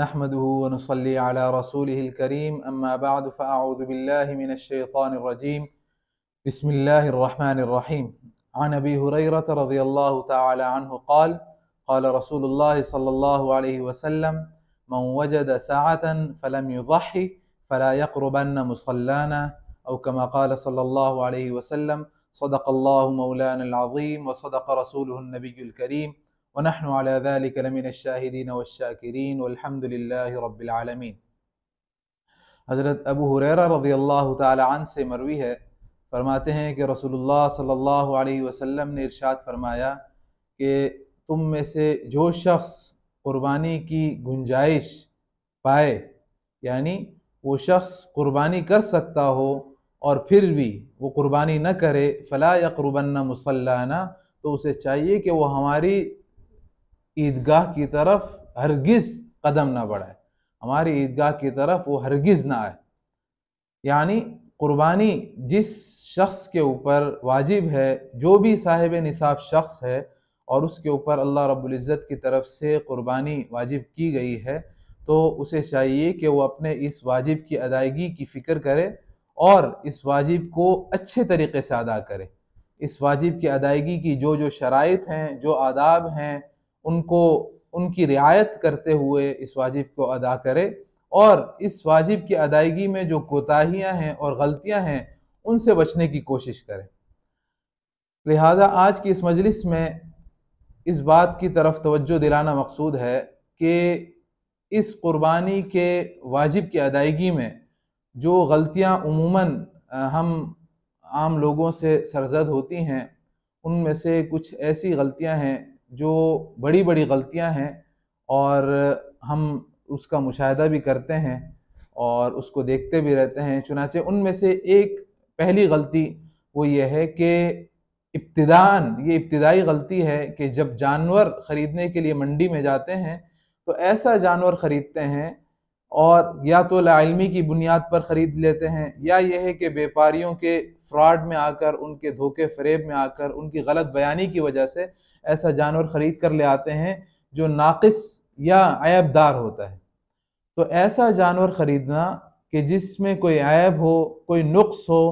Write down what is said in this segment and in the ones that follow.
نحمده ونصلي على رسوله الكريم أما بعد فأعوذ بالله من الشيطان الرجيم بسم الله الرحمن الرحيم عن أبي هريرة رضي الله تعالى عنه قال قال رسول الله صلى الله عليه وسلم من وجد ساعة فلم يضحي فلا يقربن مصلانا أو كما قال صلى الله عليه وسلم صدق الله مولانا العظيم وصدق رسوله النبي الكريم ونحن على ذلك لمن الشاهدين والشاكرين والحمد لله رب العالمين हज़रत अबू हुररा रदी अल्लाह तन से मरवी है फरमाते हैं कि रसूलुल्लाह सल्लल्लाहु अलैहि वसल्लम ने इरशाद फरमाया कि तुम में से जो शख्स क़ुरबानी की गुंजाइश पाए यानी वो शख्स क़ुरबानी कर सकता हो और फिर भी वो क़ुरबानी न करे फ़ला यकरबन्ना मुसल्लाना तो उसे चाहिए कि वो हमारी ईदगाह की तरफ हरगिज़ कदम ना बढ़ाए हमारी ईदगाह की तरफ वो हरगिज़ ना आए यानी क़ुरबानी जिस शख्स के ऊपर वाजिब है जो भी साहिब निसाब शख्स है और उसके ऊपर अल्लाह रब्ज़त की तरफ से क़ुरबानी वाजिब की गई है तो उसे चाहिए कि वो अपने इस वाजिब की अदायगी की फ़िक्र करे और इस वाजिब को अच्छे तरीके से अदा करे इस वाजिब की अदायगी की जो जो शराइ हैं जो आदाब हैं उनको उनकी रियायत करते हुए इस वाजिब को अदा करे और इस वाजिब की अदायगी में जो कोताहियाँ हैं और गलतियाँ हैं उनसे बचने की कोशिश करें लिहाजा आज की इस मजलिस में इस बात की तरफ तवज्जो दिलाना मकसूद है कि इस कुर्बानी के वाजिब की अदायगी में जो गलतियाँ उमूमन हम आम लोगों से सरजद होती हैं उनमें से कुछ ऐसी गलतियाँ हैं जो बड़ी बड़ी गलतियां हैं और हम उसका मुशाह भी करते हैं और उसको देखते भी रहते हैं चुनाचे उनमें से एक पहली गलती वो ये है कि इब्तदान ये इब्तदाई गलती है कि जब जानवर ख़रीदने के लिए मंडी में जाते हैं तो ऐसा जानवर ख़रीदते हैं और या तो लाइलमी की बुनियाद पर ख़रीद लेते हैं या यह है कि व्यापारियों के फ्रॉड में आकर उनके धोखे फरेब में आकर उनकी गलत बयानी की वजह से ऐसा जानवर ख़रीद कर ले आते हैं जो नाक़स या ऐबदार होता है तो ऐसा जानवर ख़रीदना कि जिसमें कोई ऐब हो कोई नुक्स हो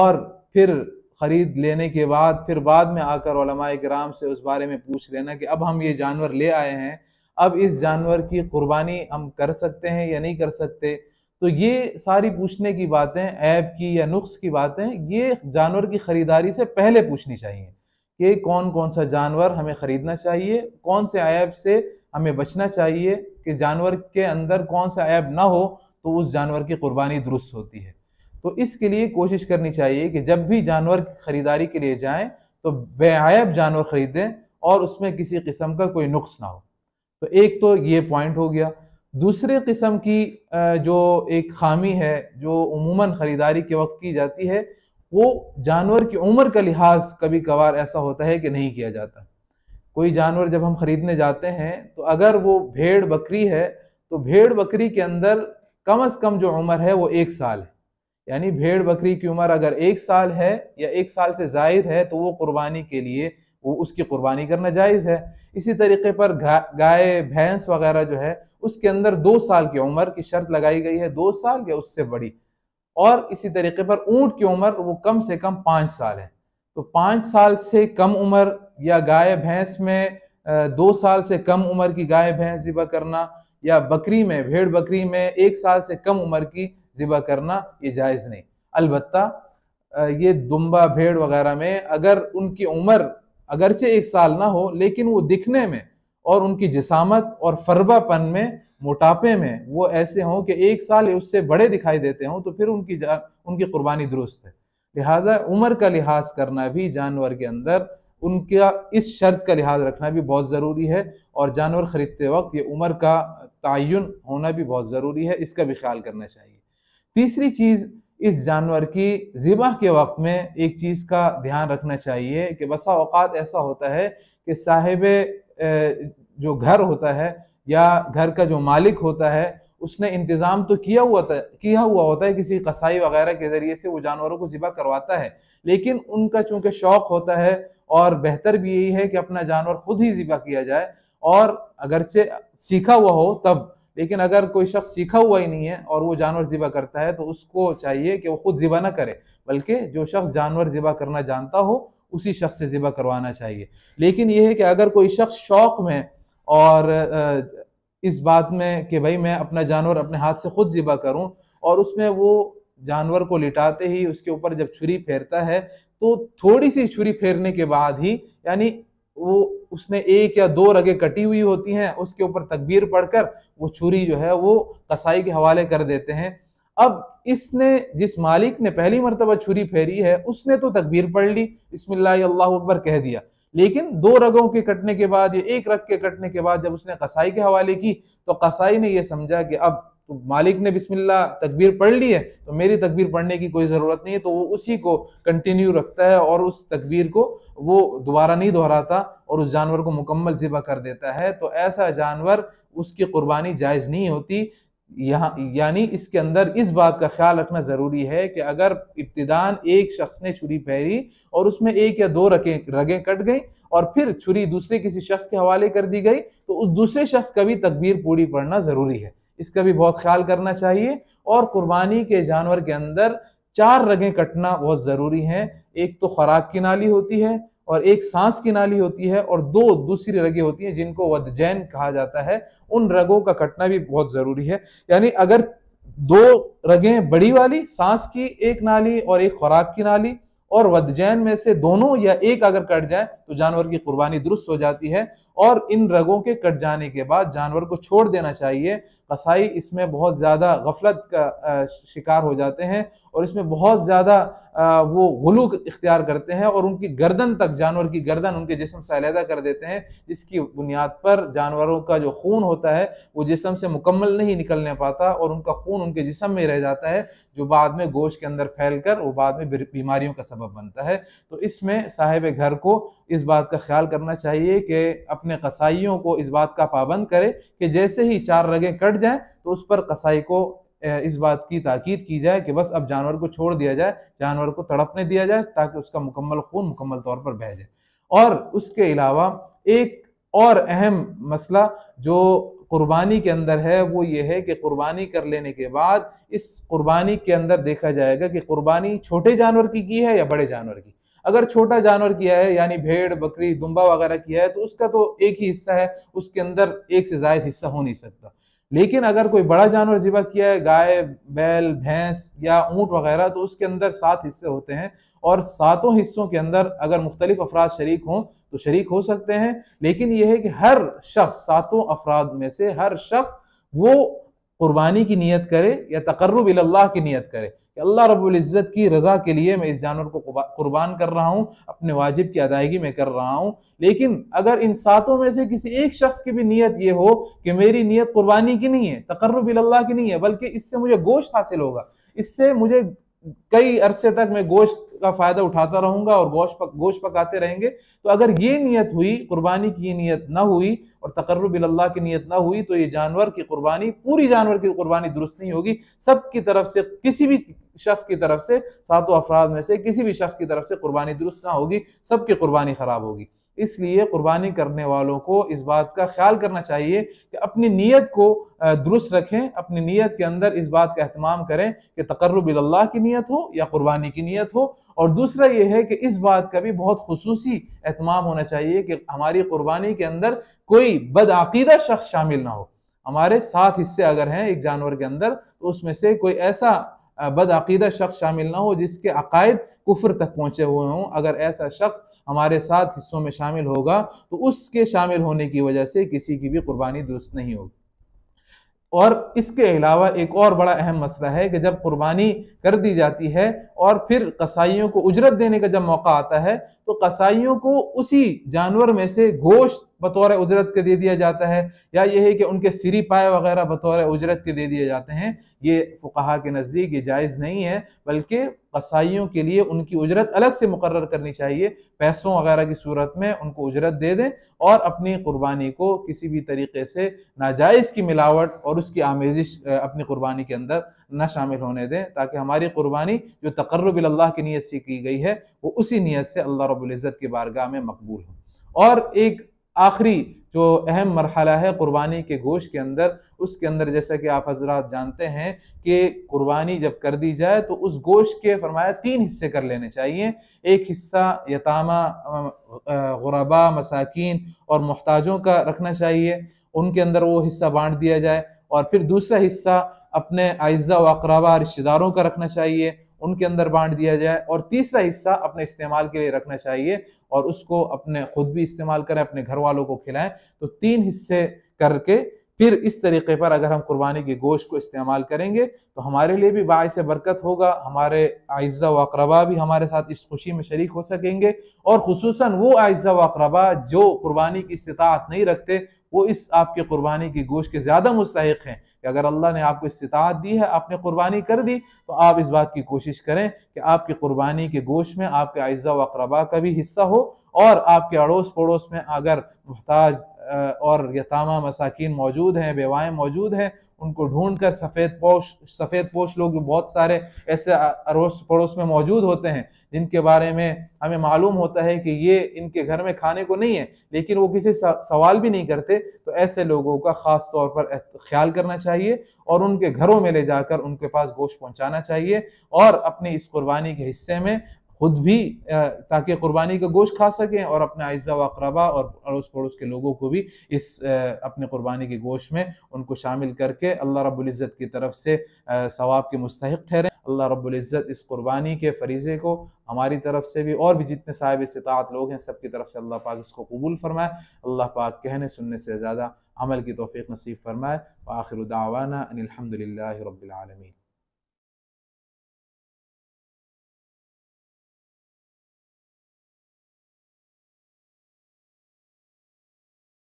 और फिर ख़रीद लेने के बाद फिर बाद में आकर से उस बारे में पूछ लेना कि अब हम ये जानवर ले आए हैं अब इस जानवर की कुर्बानी हम कर सकते हैं या नहीं कर सकते तो ये सारी पूछने की बातें ऐप की या नुस्ख की बातें ये जानवर की ख़रीदारी से पहले पूछनी चाहिए कि कौन कौन सा जानवर हमें ख़रीदना चाहिए कौन से ऐप से हमें बचना चाहिए कि जानवर के अंदर कौन सा ऐप ना हो तो उस जानवर की कुर्बानी दुरुस्त होती है तो इसके लिए कोशिश करनी चाहिए कि जब भी जानवर ख़रीदारी के लिए जाएँ तो बेब जानवर ख़रीदें और उसमें किसी किस्म का कोई नुख्स ना हो तो एक तो ये पॉइंट हो गया दूसरे किस्म की जो एक खामी है जो उमूमन ख़रीदारी के वक्त की जाती है वो जानवर की उम्र का लिहाज कभी कभार ऐसा होता है कि नहीं किया जाता कोई जानवर जब हम ख़रीदने जाते हैं तो अगर वो भेड़ बकरी है तो भेड़ बकरी के अंदर कम अज़ कम जो उम्र है वो एक साल है यानी भेड़ बकरी की उम्र अगर एक साल है या एक साल से जायद है तो वो कुर्बानी के लिए वो उसकी कुर्बानी करना जायज़ है इसी तरीके पर गाय भैंस वगैरह जो है उसके अंदर दो साल की उम्र की शर्त लगाई गई है दो साल या उससे बड़ी और इसी तरीके पर ऊँट की उम्र वो कम से कम पाँच साल है तो पाँच साल से कम उम्र या गाय भैंस में दो साल से कम उम्र की गाय भैंस ज़िबा करना या बकरी में भेड़ बकरी में एक साल से कम उम्र की ज़िबा करना ये जायज़ नहीं अलबत्ता ये दुम्बा भेड़ वगैरह में अगर उनकी उम्र अगरचे एक साल ना हो लेकिन वो दिखने में और उनकी जिसामत और फरबापन में मोटापे में वो ऐसे हों कि एक साल उससे बड़े दिखाई देते हों तो फिर उनकी उनकी कुर्बानी दुरुस्त है लिहाजा उम्र का लिहाज करना भी जानवर के अंदर उनका इस शर्त का लिहाज रखना भी बहुत ज़रूरी है और जानवर ख़रीदते वक्त ये उम्र का तयन होना भी बहुत ज़रूरी है इसका भी ख्याल करना चाहिए तीसरी चीज़ इस जानवर की ज़िबा के वक्त में एक चीज़ का ध्यान रखना चाहिए कि बसा अवकात ऐसा होता है कि साहिब जो घर होता है या घर का जो मालिक होता है उसने इंतज़ाम तो किया हुआ था किया हुआ होता है किसी कसाई वगैरह के ज़रिए से वो जानवरों को ज़िबा करवाता है लेकिन उनका चूँकि शौक़ होता है और बेहतर भी यही है कि अपना जानवर खुद ही ज़िबा किया जाए और अगरचे सीखा हुआ हो तब लेकिन अगर कोई शख्स सीखा हुआ ही नहीं है और वो जानवर ज़िबा करता है तो उसको चाहिए कि वो खुद ज़िबा ना करे बल्कि जो शख्स जानवर ज़िबा करना जानता हो उसी शख्स से ज़िबा करवाना चाहिए लेकिन यह है कि अगर कोई शख्स शौक़ में और इस बात में कि भाई मैं अपना जानवर अपने हाथ से खुद ज़िबा करूँ और उसमें वो जानवर को लिटाते ही उसके ऊपर जब छुरी फेरता है तो थोड़ी सी छुरी फेरने के बाद ही यानी वो उसने एक या दो रगे कटी हुई होती हैं उसके ऊपर तकबीर पढ़कर वो छुरी जो है वो कसाई के हवाले कर देते हैं अब इसने जिस मालिक ने पहली मरतबा छुरी फेरी है उसने तो तकबीर पढ़ ली बिस्मिल्लाह अकबर कह दिया लेकिन दो रगों के कटने के बाद या एक रग के कटने के बाद जब उसने कसाई के हवाले की तो कसाई ने यह समझा कि अब तो मालिक ने बिस्मिल्ला तकबीर पढ़ ली है तो मेरी तकबीर पढ़ने की कोई ज़रूरत नहीं है तो वो उसी को कंटिन्यू रखता है और उस तकबीर को वो दोबारा नहीं दोहराता और उस जानवर को मुकम्मल ज़िबा कर देता है तो ऐसा जानवर उसकी कुर्बानी जायज़ नहीं होती यहाँ यानी इसके अंदर इस बात का ख्याल रखना ज़रूरी है कि अगर इब्तदान एक शख्स ने छुरी फेरी और उसमें एक या दो रगे रगें कट गई और फिर छुरी दूसरे किसी शख्स के हवाले कर दी गई तो उस दूसरे शख्स का भी तकबीर पूरी पढ़ना ज़रूरी है इसका भी बहुत ख्याल करना चाहिए और कुर्बानी के जानवर के अंदर चार रगें कटना बहुत ज़रूरी हैं एक तो खुराक की नाली होती है और एक सांस की नाली होती है और दो दूसरी रगें होती हैं जिनको वदजैन कहा जाता है उन रगों का कटना भी बहुत ज़रूरी है यानी अगर दो रगें बड़ी वाली सांस की एक नाली और एक खुराक की नाली और वदजैन में से दोनों या एक अगर कट जाए तो जानवर की कुर्बानी दुरुस्त हो जाती है और इन रगों के कट जाने के बाद जानवर को छोड़ देना चाहिए कसाई इसमें बहुत ज़्यादा गफलत का शिकार हो जाते हैं और इसमें बहुत ज़्यादा वो गलू इख्तियार करते हैं और उनकी गर्दन तक जानवर की गर्दन उनके जिसम से अलहदा कर देते हैं जिसकी बुनियाद पर जानवरों का जो खून होता है वो जिसम से मुकम्मल नहीं निकलने पाता और उनका खून उनके जिसम में रह जाता है जो बाद में गोश के अंदर फैल कर वो बाद में बीमारियों का सबब बनता है तो इसमें साहिब घर को इस बात का ख्याल करना चाहिए कि अपने कसाइयों को इस बात का पाबंद करे कि जैसे ही चार रगें कट जाए तो उस पर कसाई को इस बात की ताकीद की जाए कि बस अब जानवर को छोड़ दिया जाए जानवर को तड़पने दिया जाए ताकि उसका मुकम्मल खून मुकम्मल तौर पर बह जाए और उसके अलावा एक और अहम मसला जो कुर्बानी के अंदर है वो ये है कि कुर्बानी कर लेने के बाद इस कुर्बानी के अंदर देखा जाएगा कि कुर्बानी छोटे जानवर की की है या बड़े जानवर की अगर छोटा जानवर किया है यानी भेड़ बकरी दुम्बा वगैरह किया है तो उसका तो एक ही हिस्सा है उसके अंदर एक से जायद हिस्सा हो नहीं सकता लेकिन अगर कोई बड़ा जानवर ज़िबा किया है गाय बैल भैंस या ऊंट वगैरह तो उसके अंदर सात हिस्से होते हैं और सातों हिस्सों के अंदर अगर मुख्तलिफ अफराद शरीक हों तो शरीक हो सकते हैं लेकिन यह है कि हर शख्स सातों अफराद में से हर शख्स वो कुर्बानी की नीयत करे या तकर्रब अल्लाह की नीयत करे कि अल्लाह रब्ज़त की रज़ा के लिए मैं इस जानवर को कुर्बान कर रहा हूँ अपने वाजिब की अदायगी में कर रहा हूँ लेकिन अगर इन सातों में से किसी एक शख्स की भी नीयत ये हो कि मेरी नीयत कुर्बानी की नहीं है तकर्रब अल्लाह की नहीं है बल्कि इससे मुझे गोश्त हासिल होगा इससे मुझे कई अरसे तक मैं गोश्त का फ़ायदा उठाता रहूंगा और गोश्त पक, गोश्त पकाते रहेंगे तो अगर ये नीयत हुई कुर्बानी की नीयत ना हुई और तकर्रबिल्ला की नीयत ना हुई तो ये जानवर की कुर्बानी पूरी जानवर की कुर्बानी दुरुस्त नहीं होगी सबकी तरफ से किसी भी शख्स की तरफ से सातों अफराद में से किसी भी शख्स की तरफ से कुर्बानी दुरुस्त ना होगी सबकी कुर्बानी ख़राब होगी इसलिए कुर्बानी करने वालों को इस बात का ख्याल करना चाहिए कि अपनी नीयत को दुरुस्त रखें अपनी नीयत के अंदर इस बात का अहतमाम करें कि तकर्रबिल्ला की नीयत हो या कुर्बानी की नीयत हो और दूसरा यह है कि इस बात का भी बहुत खसूसी अहतमाम होना चाहिए कि हमारी कुर्बानी के अंदर कोई बदअकीदा शख्स शामिल ना हो हमारे सात हिस्से अगर हैं एक जानवर के अंदर तो उसमें से कोई ऐसा बदअीदा शख्स शामिल ना हो जिसके अकायद कुफर तक पहुँचे हुए हों अगर ऐसा शख्स हमारे साथ हिस्सों में शामिल होगा तो उसके शामिल होने की वजह से किसी की भी कुर्बानी दुरुस्त नहीं होगी और इसके अलावा एक और बड़ा अहम मसला है कि जब कुर्बानी कर दी जाती है और फिर कसाईयों को उजरत देने का जब मौका आता है तो कसाईयों को उसी जानवर में से गोश्त बतौर उजरत के दे दिया जाता है या ये है कि उनके सिरी पाए वगैरह बतौर उजरत के दे दिए जाते हैं ये फ़ुकाहा के नज़दीक ये जायज़ नहीं है बल्कि कसाइयों के लिए उनकी उजरत अलग से मुकर करनी चाहिए पैसों वगैरह की सूरत में उनको उजरत दे दें और अपनी कुर्बानी को किसी भी तरीके से नाजायज़ की मिलावट और उसकी आमेजिश अपनी कुर्बानी के अंदर न शामिल होने दें ताकि हमारी कुर्बानी जो तकर्रब की नीयत से की गई है वो उसी नीयत से अल्लाह रबुल्ज़त की बारगाह में मकबूल हो और एक आखिरी जो अहम मरहला है कुर्बानी के गोश के अंदर उसके अंदर जैसा कि आप हजरात जानते हैं कि कुर्बानी जब कर दी जाए तो उस गोश के फरमाया तीन हिस्से कर लेने चाहिए एक हिस्सा यतामा गुरबा मसाकिन और मोहताजों का रखना चाहिए उनके अंदर वो हिस्सा बांट दिया जाए और फिर दूसरा हिस्सा अपने अज्जा व अकरबा रिश्तेदारों का रखना चाहिए उनके अंदर बांट दिया जाए और तीसरा हिस्सा अपने इस्तेमाल के लिए रखना चाहिए और उसको अपने खुद भी इस्तेमाल करें अपने घर वालों को खिलाएं तो तीन हिस्से करके फिर इस तरीके पर अगर हम कुर्बानी के गोश्त को इस्तेमाल करेंगे तो हमारे लिए भी बायस बरकत होगा हमारे आयज़ा व अकरबा भी हमारे साथ इस खुशी में शरीक हो सकेंगे और खसूस वो आयज़ा व अकरबा जो कुर्बानी की इस्तात नहीं रखते वो इस आपके कुर्बानी के गोश के ज़्यादा मुस्तक हैं कि अगर अल्लाह ने आपको इस्तात दी है आपने कुर्बानी कर दी तो आप इस बात की कोशिश करें कि आपकी कुर्बानी के गोश्त में आपके आयज़ा व अकरबा का भी हिस्सा हो और आपके अड़ोस पड़ोस में अगर मोहताज और यतामा मसाकिन मौजूद हैं बेवाएँ मौजूद हैं उनको ढूंढ कर सफ़ेद पोश सफ़ेद पोश लोग बहुत सारे ऐसे अड़ोस पड़ोस में मौजूद होते हैं जिनके बारे में हमें मालूम होता है कि ये इनके घर में खाने को नहीं है लेकिन वो किसी सवाल भी नहीं करते तो ऐसे लोगों का ख़ास तौर पर ख्याल करना चाहिए और उनके घरों में ले जाकर उनके पास गोश्त पहुंचाना चाहिए और अपनी इस कुर्बानी के हिस्से में खुद भी ताकि कुर्बानी का गोश्त खा सकें और अपने अज्जा व अकरबा और अड़ोस पड़ोस के लोगों को भी इस अपने कुर्बानी के गोश्त में उनको शामिल करके अल्लाह रब्ज़त की तरफ से सवाब के मुस्तक ठहरें अल्लाह रब्ज़त इस कुर्बानी के फरीज़े को हमारी तरफ से भी और भी जितने साहिब इस्तात लोग हैं सब की तरफ से अल्लाह पाक इसको कबूल फरमाए अल्लाह पाक कहने सुनने से ज़्यादा अमल की तोफ़ी नसीब फरमाए आखिर दावाना अनिलहमदिल्ला रबालमीन